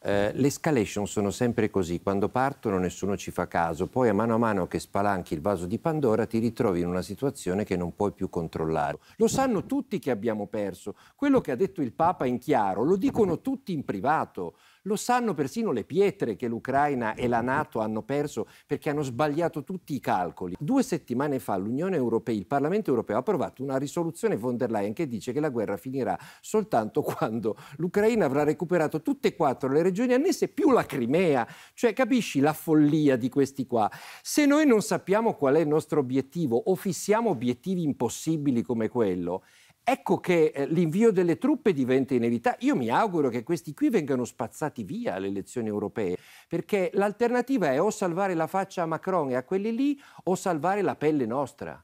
Eh, le escalation sono sempre così, quando partono nessuno ci fa caso, poi a mano a mano che spalanchi il vaso di Pandora ti ritrovi in una situazione che non puoi più controllare. Lo sanno tutti che abbiamo perso, quello che ha detto il Papa in chiaro, lo dicono tutti in privato. Lo sanno persino le pietre che l'Ucraina e la Nato hanno perso perché hanno sbagliato tutti i calcoli. Due settimane fa l'Unione Europea, il Parlamento Europeo ha approvato una risoluzione von der Leyen che dice che la guerra finirà soltanto quando l'Ucraina avrà recuperato tutte e quattro le regioni annesse, più la Crimea. Cioè, capisci la follia di questi qua? Se noi non sappiamo qual è il nostro obiettivo o fissiamo obiettivi impossibili come quello, Ecco che eh, l'invio delle truppe diventa inevitabile. Io mi auguro che questi qui vengano spazzati via alle elezioni europee, perché l'alternativa è o salvare la faccia a Macron e a quelli lì o salvare la pelle nostra.